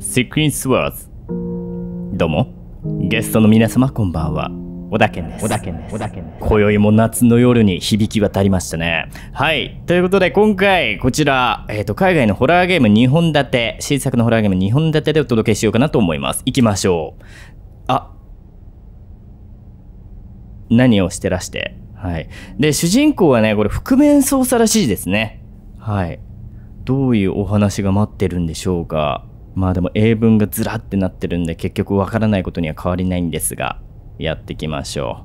シクインスワーズどうもゲストの皆様こんばんは小田健です小田健です今宵も夏の夜に響き渡りましたねはいということで今回こちら、えーと、と海外のホラーゲーム2本立て新作のホラーゲーム2本立てでお届けしようかなと思いますいきましょうあ何をしてらしてはいで主人公はねこれ覆面捜査らしいですねはいどういうお話が待ってるんでしょうかまあでも英文がずらってなってるんで結局わからないことには変わりないんですが、やっていきましょ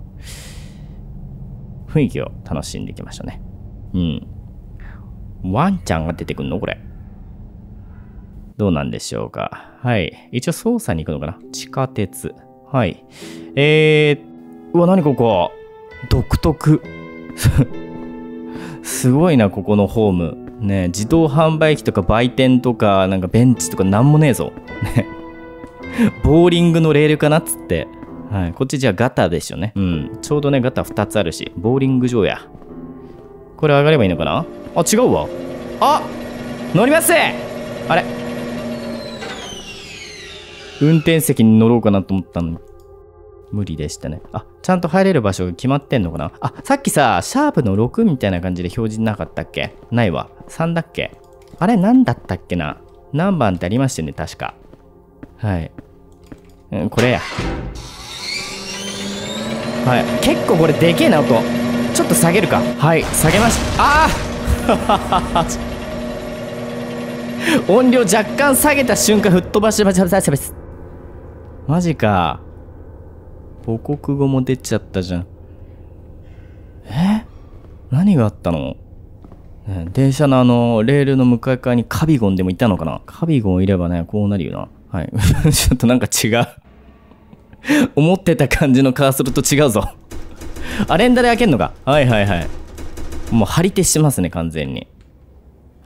う。雰囲気を楽しんでいきましょうね。うん。ワンちゃんが出てくんのこれ。どうなんでしょうか。はい。一応操作に行くのかな地下鉄。はい。えー、うわ、何ここ独特。すごいな、ここのホーム。ね自動販売機とか売店とかなんかベンチとかなんもねえぞねボーリングのレールかなっつってはいこっちじゃあガタでしょねうんちょうどねガタ2つあるしボーリング場やこれ上がればいいのかなあ違うわあ乗りますあれ運転席に乗ろうかなと思ったのに無理でしたねあちゃんと入れる場所が決まってんのかなあ、さっきさ、シャープの6みたいな感じで表示なかったっけないわ。3だっけあれ何だったっけな何番ってありましたよね、確か。はい。うん、これや。はい。結構これでけえな、音。ちょっと下げるか。はい、下げました。ああ 音量若干下げた瞬間吹っ飛ばしました。マジか。母国語も出ちゃったじゃん。え何があったの、電車のあの、レールの向かい側にカビゴンでもいたのかなカビゴンいればね、こうなるよな。はい。ちょっとなんか違う 思ってた感じのカーソルと違うぞ あ、レンダで開けんのかはいはいはい。もう張り手しますね、完全に。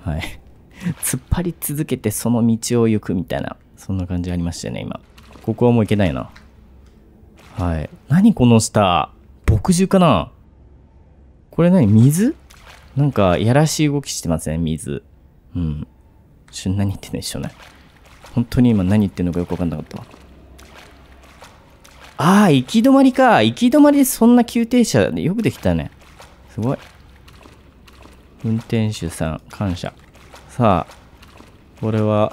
はい。突っ張り続けてその道を行くみたいな、そんな感じありましたよね、今。ここはもう行けないな。はい。何この下墨汁かなこれ何水なんか、やらしい動きしてますね、水。うん。一緒何言ってんの一うね。本当に今何言ってんのかよくわかんなかったわ。ああ、行き止まりか。行き止まりでそんな急停車よくできたね。すごい。運転手さん、感謝。さあ、これは、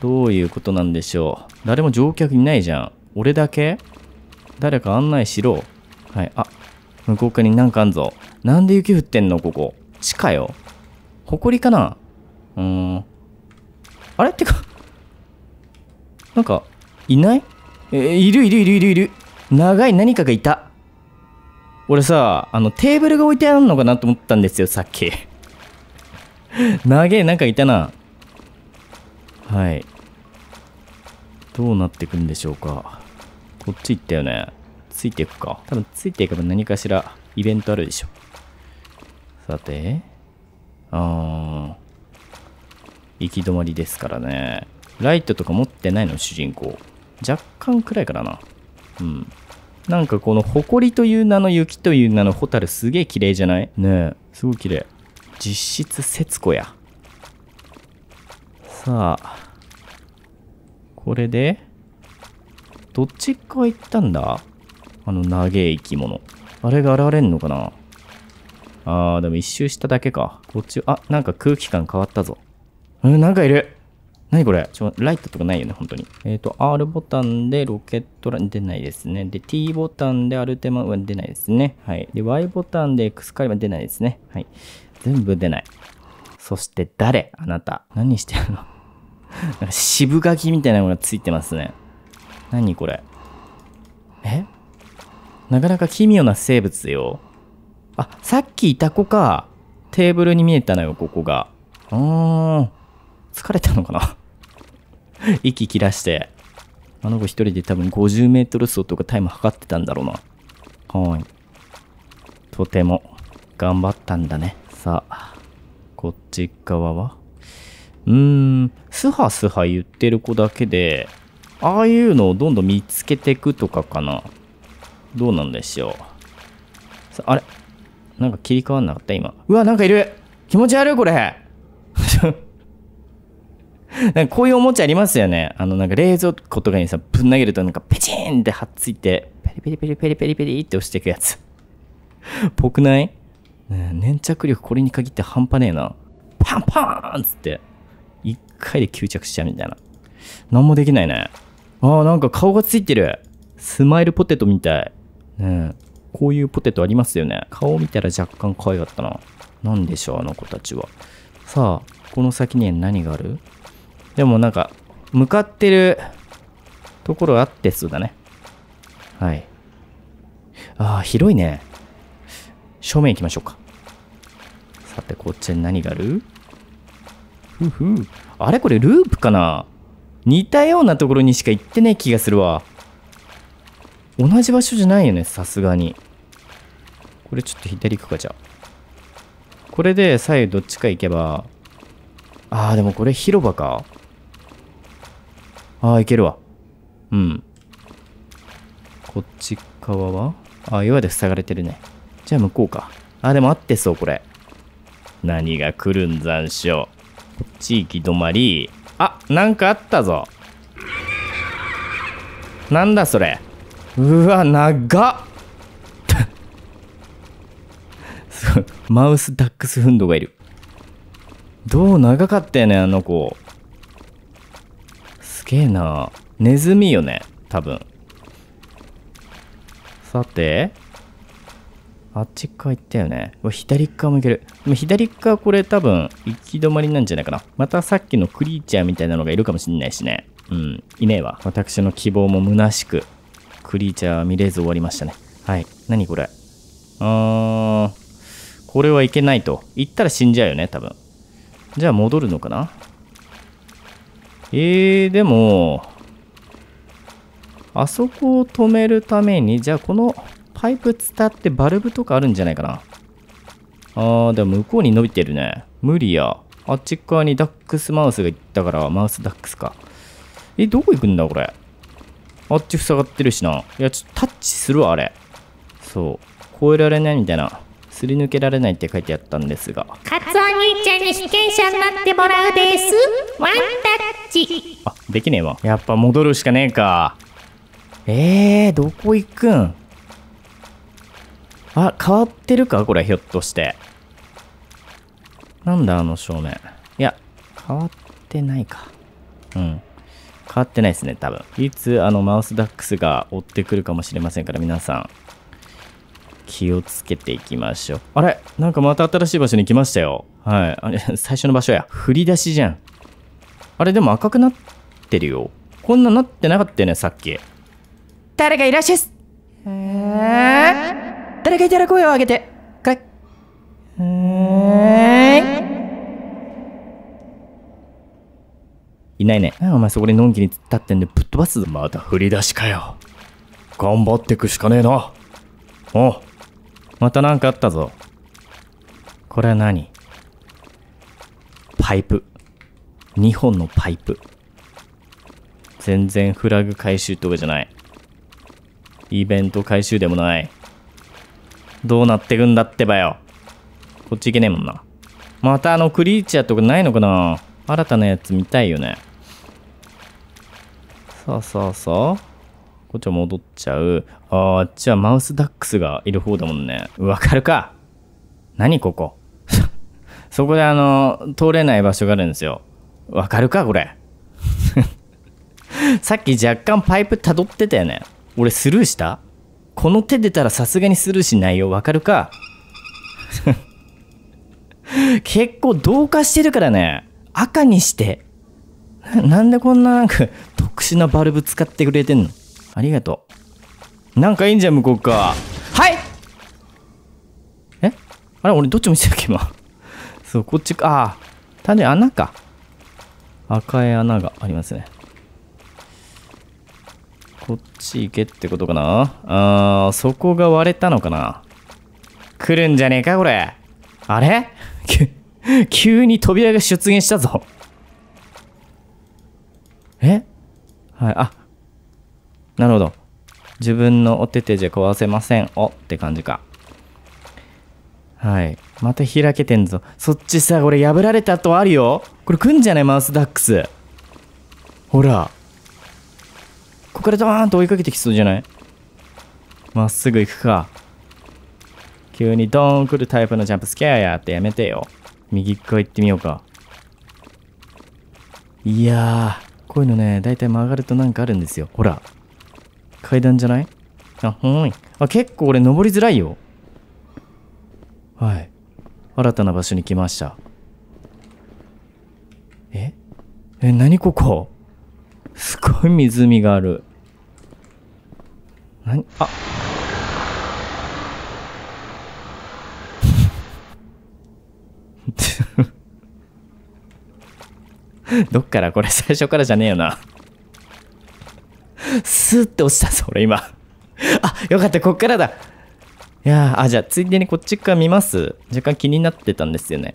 どういうことなんでしょう。誰も乗客いないじゃん。俺だけ誰か案内しろ。はい。あ、向こう側になんかあんぞ。なんで雪降ってんのここ。地下よ。埃かなうーん。あれってか、なんか、いないえー、いるいるいるいるいる。長い何かがいた。俺さ、あの、テーブルが置いてあるのかなと思ったんですよ、さっき。長いなんかいたな。はい。どうなってくんでしょうか。こっち行ったよね。ついていくか。多分ついていけば何かしらイベントあるでしょ。さて、あー、行き止まりですからね。ライトとか持ってないの、主人公。若干暗いからな。うん。なんかこの埃という名の雪という名のホタルすげえ綺麗じゃないねえ、すごい綺麗。実質節子や。さあ、これで、どっちか行ったんだあの長え生き物。あれが現れんのかなあー、でも一周しただけか。こっち、あ、なんか空気感変わったぞ。うん、なんかいる何これちょ、ライトとかないよね、本当に。えっ、ー、と、R ボタンでロケットラン、出ないですね。で、T ボタンでアルテマは出ないですね。はい。で、Y ボタンでエクスカリバー出ないですね。はい。全部出ない。そして誰あなた。何してるの なんか渋書きみたいなものがついてますね。何これえなかなか奇妙な生物よ。あ、さっきいた子か。テーブルに見えたのよ、ここが。うーん。疲れたのかな 息切らして。あの子一人で多分50メートル走とかタイム測ってたんだろうな。はい。とても頑張ったんだね。さあ、こっち側はうーん、スハスハ言ってる子だけで、ああいうのをどんどん見つけていくとかかな。どうなんでしょう。あれなんか切り替わんなかった今。うわ、なんかいる気持ち悪いこれ なんかこういうおもちゃありますよね。あの、なんか冷蔵庫とかにさ、ぶん投げるとなんかペチーンってはっついて、ペリペリペリペリペリペリって押していくやつ。ぽくない、ね、粘着力これに限って半端ねえな。パンパーンっつって、一回で吸着しちゃうみたいな。なんもできないね。ああ、なんか顔がついてる。スマイルポテトみたい。ねこういうポテトありますよね。顔見たら若干可愛かったな。なんでしょう、あの子たちは。さあ、この先に何があるでもなんか、向かってるところあってそうだね。はい。ああ、広いね。正面行きましょうか。さて、こっちに何があるふふ。あれこれループかな似たようなところにしか行ってねえ気がするわ。同じ場所じゃないよね、さすがに。これちょっと左行くか、じゃあ。これで左右どっちか行けば。あー、でもこれ広場か。あー、行けるわ。うん。こっち側はあ、岩で塞がれてるね。じゃあ向こうか。あ、でも合ってそう、これ。何が来るん残暑。こっち行き止まり。あなんかあったぞなんだそれうわ長っ すごいマウスダックスフンドがいるどう長かったよねあの子すげえなネズミよね多分さてあっち側行ったよね。左側も行ける。左側これ多分、行き止まりなんじゃないかな。またさっきのクリーチャーみたいなのがいるかもしんないしね。うん、いねえわ。私の希望も虚しく、クリーチャー見れず終わりましたね。はい。何これ。うーん。これはいけないと。行ったら死んじゃうよね、多分。じゃあ戻るのかなえー、でも、あそこを止めるために、じゃあこのパイプ伝ってバルブとかあるんじゃないかな。あー、でも向こうに伸びてるね。無理や。あっち側にダックスマウスが行ったから、マウスダックスか。え、どこ行くんだ、これ。あっち塞がってるしな。いや、ちょっとタッチするわ、あれ。そう。超えられないみたいな。すり抜けられないって書いてあったんですが。カツオ兄ちゃんに被験者になってもらうです。ワンタッチ。あ、できねえわ。やっぱ戻るしかねえか。えー、どこ行くんあ、変わってるかこれ、ひょっとして。なんだ、あの正面。いや、変わってないか。うん。変わってないですね、多分。いつ、あの、マウスダックスが追ってくるかもしれませんから、皆さん、気をつけていきましょう。あれなんかまた新しい場所に来ましたよ。はい。あれ、最初の場所や。振り出しじゃん。あれ、でも赤くなってるよ。こんななってなかったよね、さっき。誰がいらっしゃいす。えー誰かいたら声を上げて。かい。えーいないね。お前そこでのんきに立ってんでぶっ飛ばすぞ。また振り出しかよ。頑張ってくしかねえな。おう。また何かあったぞ。これは何パイプ。2本のパイプ。全然フラグ回収とかじゃない。イベント回収でもない。どうなってくんだってばよ。こっち行けねえもんな。またあのクリーチャーとかないのかな新たなやつ見たいよね。さあさあさあ。こっちは戻っちゃう。あっちはマウスダックスがいる方だもんね。わかるか何ここ そこであの、通れない場所があるんですよ。わかるかこれ。さっき若干パイプ辿ってたよね。俺スルーしたこの手出たらさすがにスルーしないよ。わかるか 結構同化してるからね。赤にして。なんでこんななんか特殊なバルブ使ってくれてんのありがとう。なんかいいんじゃん、向こうか。はいえあれ俺どっちもしてたっけ今。そう、こっちか。ああ。単純に穴か。赤い穴がありますね。こっち行けってことかなあー、そこが割れたのかな来るんじゃねえかこれ。あれ 急に扉が出現したぞ。えはい、あ、なるほど。自分のお手手じゃ壊せません。おって感じか。はい。また開けてんぞ。そっちさ、これ破られた跡あるよ。これ来んじゃねマウスダックス。ほら。ここからドーンと追いかけてきそうじゃないまっすぐ行くか。急にドーン来るタイプのジャンプスケアやってやめてよ。右っ側行ってみようか。いやー、こういうのね、だいたい曲がるとなんかあるんですよ。ほら。階段じゃないあ、ほんい。あ、結構俺登りづらいよ。はい。新たな場所に来ました。ええ、何ここ すごい湖がある。何あ どっからこれ最初からじゃねえよな。スーって落ちたぞ、俺今。あ、よかった、こっからだ。いやあ、じゃあ、ついでにこっちから見ます若干気になってたんですよね。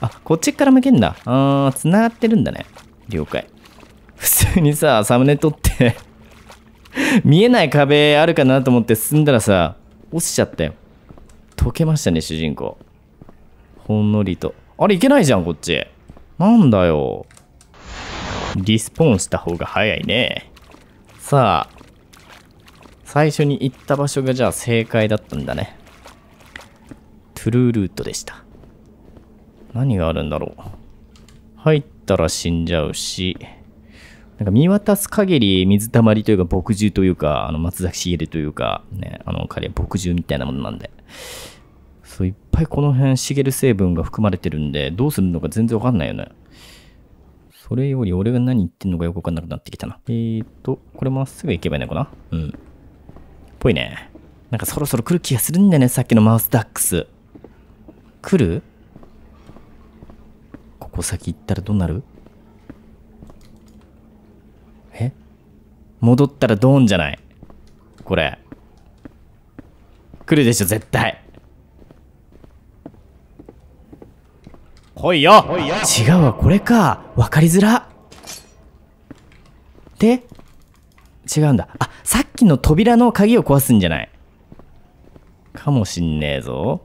あ、こっちから向けんだ。あー、繋がってるんだね。了解。通にさ、サムネ撮って見えない壁あるかなと思って進んだらさ、落ちちゃったよ。溶けましたね、主人公。ほんのりと。あれ、いけないじゃん、こっち。なんだよ。リスポーンした方が早いね。さあ、最初に行った場所がじゃあ正解だったんだね。トゥルールートでした。何があるんだろう。入ったら死んじゃうし。なんか見渡す限り水たまりというか墨汁というか、あの松崎しげるというか、ね、あの彼は墨汁みたいなものなんで、そういっぱいこの辺しげる成分が含まれてるんで、どうするのか全然わかんないよね。それより俺が何言ってんのかよくわかんなくなってきたな。えーと、これまっすぐ行けばいいのかなうん。ぽいね。なんかそろそろ来る気がするんだよね、さっきのマウスダックス。来るここ先行ったらどうなる戻ったらドーンじゃない。これ。来るでしょ、絶対。来いよ違うわ、これか。わかりづら。で、違うんだ。あ、さっきの扉の鍵を壊すんじゃない。かもしんねえぞ。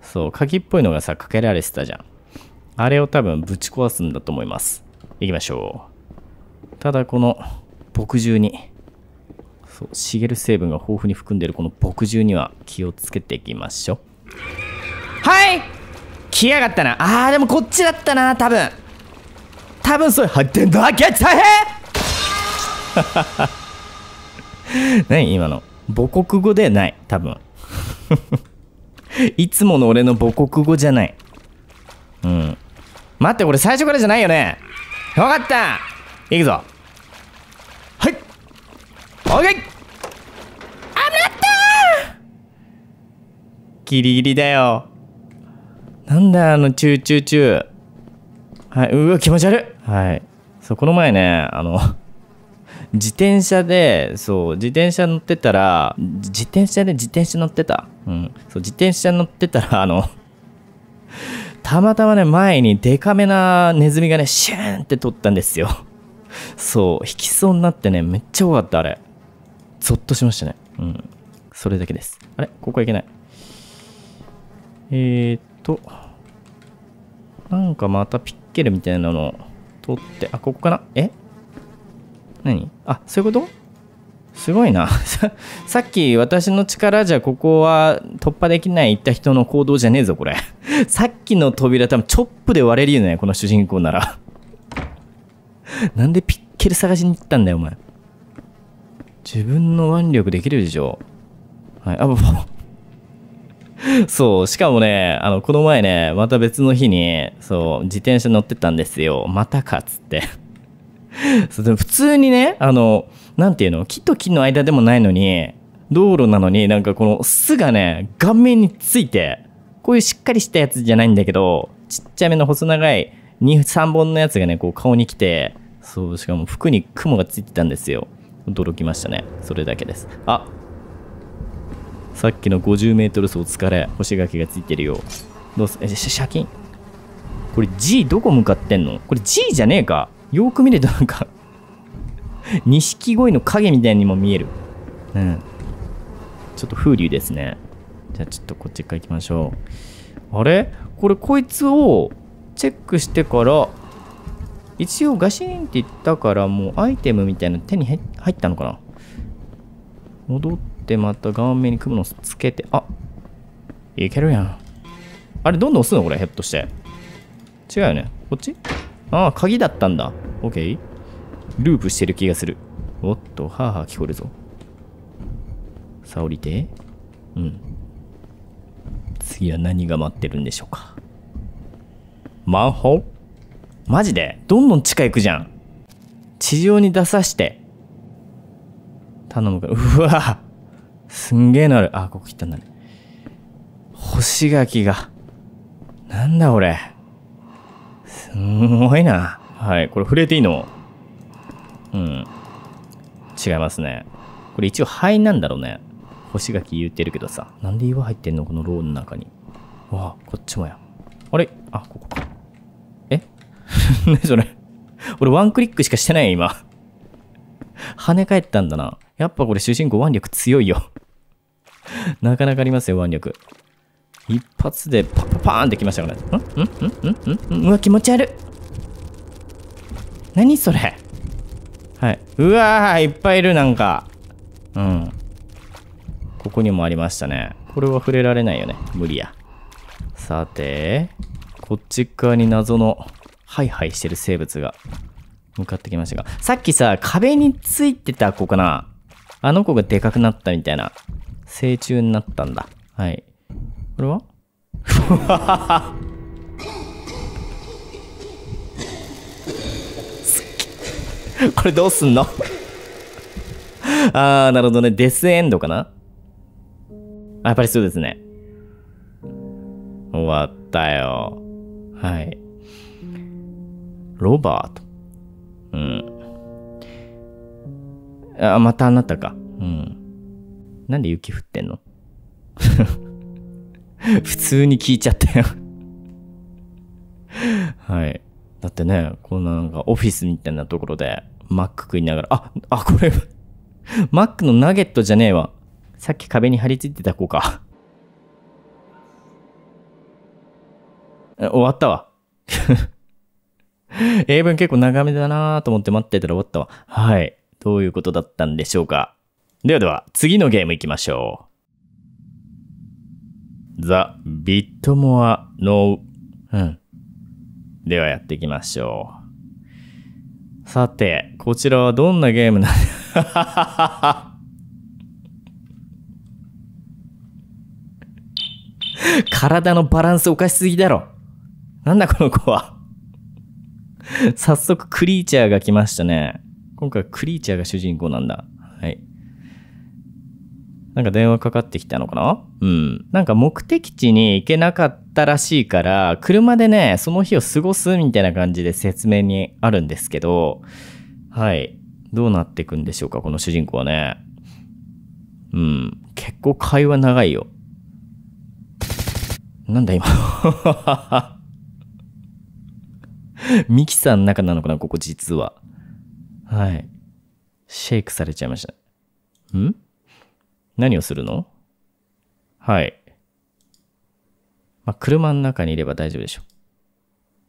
そう、鍵っぽいのがさ、かけられてたじゃん。あれを多分ぶち壊すんだと思います。行きましょう。ただこの、墨汁に、そう、茂る成分が豊富に含んでるこの墨汁には気をつけていきましょう。はい来やがったな。あー、でもこっちだったな、多分。多分そう、入ってんだ、キャッチ大変 何今の。母国語でない、多分。いつもの俺の母国語じゃない。うん。待って、これ最初からじゃないよね。分かった行くぞ OK! あーなったギリギリだよ。なんだあの、チューチューチュー。はい、うわ、気持ち悪い。はい。そう、この前ね、あの 自転車で、そう、自転車乗ってたら、自転車で自転車乗ってた。うん。そう、自転車乗ってたら、あのたまたまね、前にデカめなネズミがね、シューンって取ったんですよそう、引きそうになってね、めっちゃ怖かった、あれ。ゾッとしましたね。うん。それだけです。あれここはいけない。えー、っと、なんかまたピッケルみたいなのを取って、あ、ここかなえ何あ、そういうことすごいな。さっき私の力じゃここは突破できない言った人の行動じゃねえぞ、これ。さっきの扉多分チョップで割れるよね、この主人公なら。なんでピッケル探しに行ったんだよ、お前。自分の腕力できるでしょ。はい、あ、ばば。そう、しかもね、あの、この前ね、また別の日に、そう、自転車乗ってたんですよ。またかつって。そうでも普通にね、あの、なんていうの、木と木の間でもないのに、道路なのになんかこの巣がね、顔面について、こういうしっかりしたやつじゃないんだけど、ちっちゃめの細長い2、3本のやつがね、こう顔に来て、そう、しかも服に雲がついてたんですよ。驚きましたね。それだけです。あさっきの 50m 走疲れ。星し柿がついてるよ。どうす、え、シャキン。これ G どこ向かってんのこれ G じゃねえかよーく見るとなんか 錦鯉の影みたいにも見える。うん。ちょっと風流ですね。じゃあちょっとこっちから行きましょう。あれこれこいつをチェックしてから一応ガシーンって言ったからもうアイテムみたいな手に入ったのかな戻ってまた顔面に雲のつけて、あいけるやん。あれ、どんどん押すのこれ、ヘッドして。違うよね。こっちああ、鍵だったんだ。オッケー。ループしてる気がする。おっと、はあはあ聞こえるぞ。さあ、降りて。うん。次は何が待ってるんでしょうか。マンホールマジでどんどん地下行くじゃん。地上に出さして。頼むから。うわすんげえなる。あ、ここ切ったんだね。干し柿が。なんだ俺。すんごいな。はい。これ触れていいのうん。違いますね。これ一応灰なんだろうね。干し柿言ってるけどさ。なんで岩入ってんのこのローの中に。わあ、こっちもや。あれあ、ここか。何 それ。俺ワンクリックしかしてない今。跳ね返ったんだな。やっぱこれ主人公腕力強いよ。なかなかありますよ、腕力。一発でパパパーンってきましたからね。んんんんんんうわ、気持ち悪い。何それはい。うわー、いっぱいいる、なんか。うん。ここにもありましたね。これは触れられないよね。無理や。さて、こっち側に謎のハイハイしてる生物が向かってきましたが、さっきさ、壁についてた子かなあの子がでかくなったみたいな、成虫になったんだ。はい。これはわ これどうすんのあー、なるほどね。デスエンドかなあ、やっぱりそうですね。終わったよ。はい。ロバート。うん。あ、またあなたか。うん。なんで雪降ってんの 普通に聞いちゃったよはい。だってね、こんななんかオフィスみたいなところでマック食いながら、あ、あ、これマックのナゲットじゃねえわ。さっき壁に張り付いてた子か。終わったわ。英文結構長めだなと思って待ってたら終わったわ。はい。どういうことだったんでしょうか。ではでは、次のゲーム行きましょう。The Bitmore No うん。ではやっていきましょう。さて、こちらはどんなゲームなん 体のバランスおかしすぎだろ。なんだこの子は。早速クリーチャーが来ましたね。今回クリーチャーが主人公なんだ。はい。なんか電話かかってきたのかなうん。なんか目的地に行けなかったらしいから、車でね、その日を過ごすみたいな感じで説明にあるんですけど、はい。どうなっていくんでしょうか、この主人公はね。うん。結構会話長いよ。なんだ今。ミキサーの中なのかなここ実は。はい。シェイクされちゃいました。ん何をするのはい。まあ、車の中にいれば大丈夫でしょ。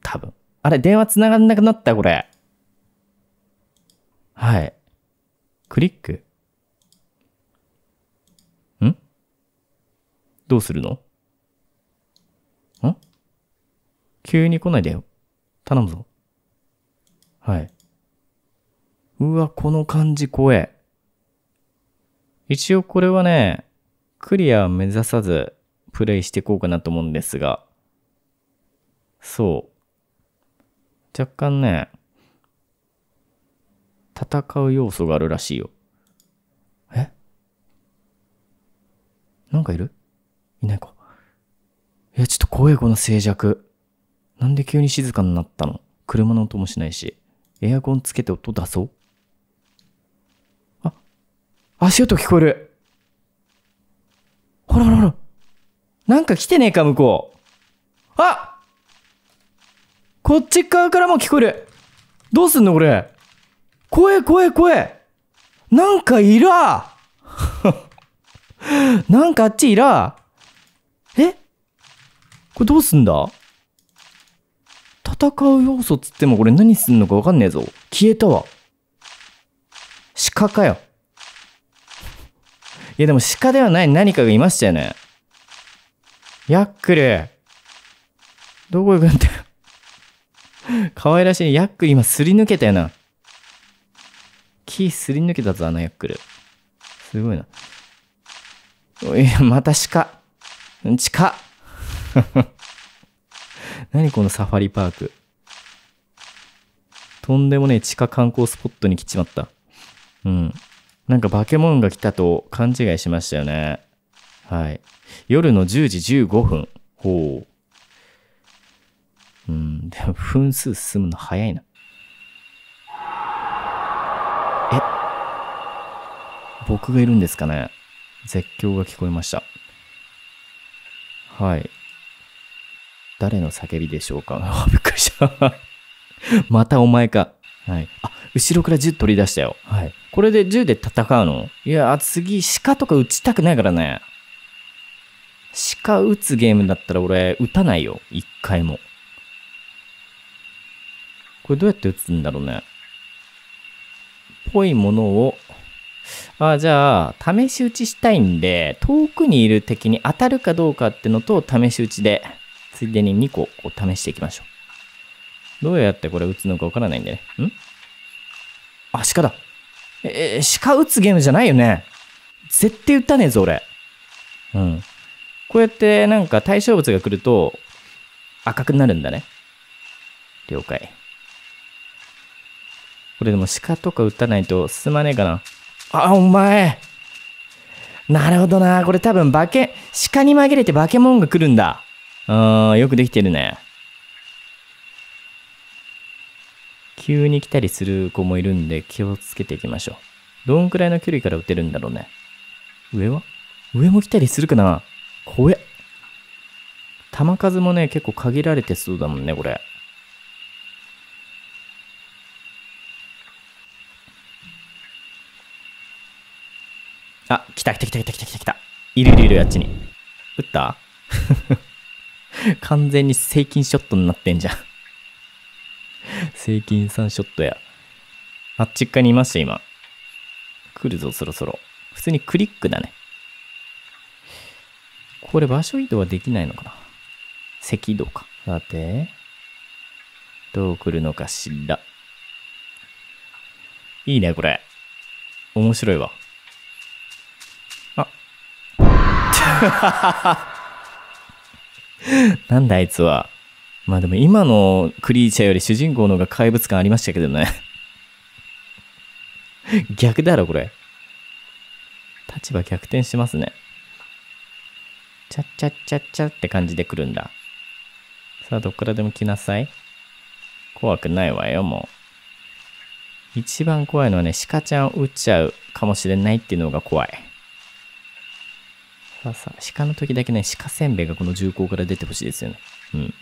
多分。あれ、電話繋がんなくなったこれ。はい。クリック。んどうするのん急に来ないでよ。頼むぞ。はい。うわ、この感じ怖え。一応これはね、クリア目指さずプレイしていこうかなと思うんですが、そう。若干ね、戦う要素があるらしいよ。えなんかいるいないか。いや、ちょっと怖い、この静寂。なんで急に静かになったの車の音もしないし。エアコンつけて音出そう。あ、足音聞こえる。ほらほらほら。なんか来てねえか、向こう。あこっち側からも聞こえる。どうすんの、これ。声、声、声。なんかいら なんかあっちいらえこれどうすんだ戦う要素つってもこれ何すんのかわかんねえぞ。消えたわ。鹿かよ。いやでも鹿ではない何かがいましたよね。ヤックル。どこ行くんだよ。可愛らしい。ヤックル今すり抜けたよな。木すり抜けたぞ、あのヤックル。すごいな。おい、また鹿。うん、鹿。何このサファリパーク。とんでもねえ地下観光スポットに来ちまった。うん。なんか化け物が来たと勘違いしましたよね。はい。夜の10時15分。ほう。うん、でも分数進むの早いな。え僕がいるんですかね絶叫が聞こえました。はい。誰の叫びでしょうか びっくりした またお前か。はい。あ、後ろから銃取り出したよ。はい。これで銃で戦うのいや、次、鹿とか撃ちたくないからね。鹿撃つゲームだったら俺、撃たないよ。一回も。これどうやって撃つんだろうね。ぽいものを、あ、じゃあ、試し撃ちしたいんで、遠くにいる敵に当たるかどうかってのと、試し撃ちでついでに2個を試していきましょう。どうやってこれ打つのかわからないんでね。んあ、鹿だ。え、え、鹿打つゲームじゃないよね。絶対打たねえぞ、俺。うん。こうやってなんか対象物が来ると赤くなるんだね。了解。これでも鹿とか打たないと進まねえかな。あ、お前なるほどな。これ多分化け、鹿に紛れて化け物が来るんだ。あー、よくできてるね。急に来たりする子もいるんで気をつけていきましょう。どんくらいの距離から打てるんだろうね。上は上も来たりするかな怖え。球数もね、結構限られてそうだもんね、これ。あ、来た来た来た来た来た来た来た。いるいるいる、あっちに。打った 完全に正金ショットになってんじゃん。正金さんショットや。あっちっかにいました、今。来るぞ、そろそろ。普通にクリックだね。これ場所移動はできないのかな赤道か。さて、どう来るのかしら。いいね、これ。面白いわ。あ。なんだあいつは。まあでも今のクリーチャーより主人公の方が怪物感ありましたけどね。逆だろ、これ。立場逆転しますね。ちゃっちゃっちゃっちゃって感じで来るんだ。さあ、どっからでも来なさい。怖くないわよ、もう。一番怖いのはね、鹿ちゃんを撃っちゃうかもしれないっていうのが怖い。鹿さ鹿の時だけね、鹿せんべいがこの重厚から出てほしいですよね。うん。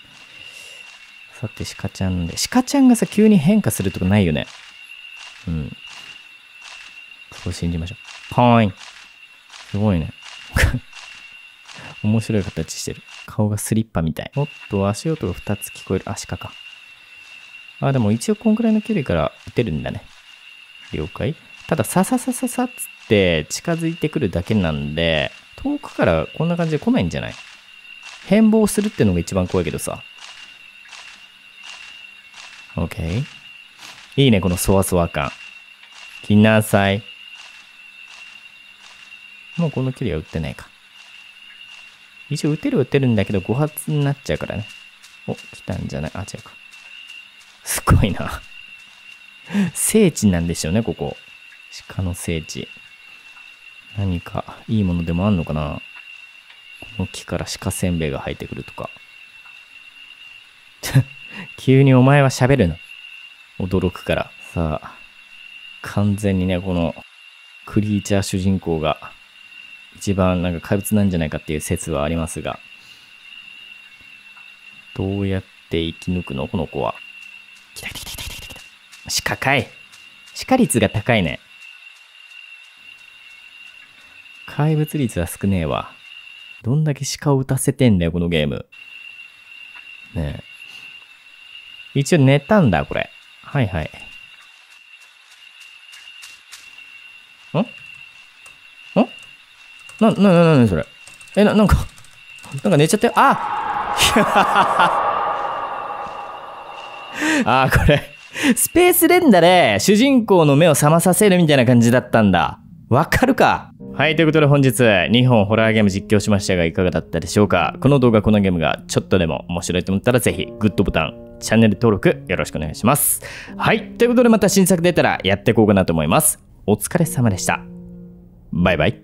さて、鹿ちゃんで、鹿ちゃんがさ、急に変化するとかないよね。うん。そこ信じましょう。ぽーインすごいね。面白い形してる。顔がスリッパみたい。おっと、足音が2つ聞こえる。あ、鹿か。あ、でも一応こんくらいの距離から打てるんだね。了解。ただ、さささささっつって近づいてくるだけなんで、遠くからこんな感じで来ないんじゃない変貌するってのが一番怖いけどさ。OK。いいね、このそわそわ感。来なさい。もうこの距離は打ってないか。一応打てる打てるんだけど5発になっちゃうからね。お、来たんじゃないあ、違うか。すごいな聖地なんでしょうね、ここ。鹿の聖地。何かいいものでもあんのかなこの木から鹿せんべいが生えてくるとか。急にお前は喋るな。驚くから。さあ、完全にね、このクリーチャー主人公が一番なんか怪物なんじゃないかっていう説はありますが、どうやって生き抜くのこの子は。来た来た来た来た来た来た。鹿かい。鹿率が高いね。怪物率は少ねえわ。どんだけ鹿を打たせてんだよ、このゲーム。ねえ。一応寝たんだ、これ。はいはい。んんな、な、な、なそれ。え、な、なんか、なんか寝ちゃったよ。あ あこれ。スペースレンダで主人公の目を覚まさせるみたいな感じだったんだ。わかるかはい、ということで本日2本ホラーゲーム実況しましたがいかがだったでしょうかこの動画、このゲームがちょっとでも面白いと思ったらぜひグッドボタン、チャンネル登録よろしくお願いします。はい、ということでまた新作出たらやっていこうかなと思います。お疲れ様でした。バイバイ。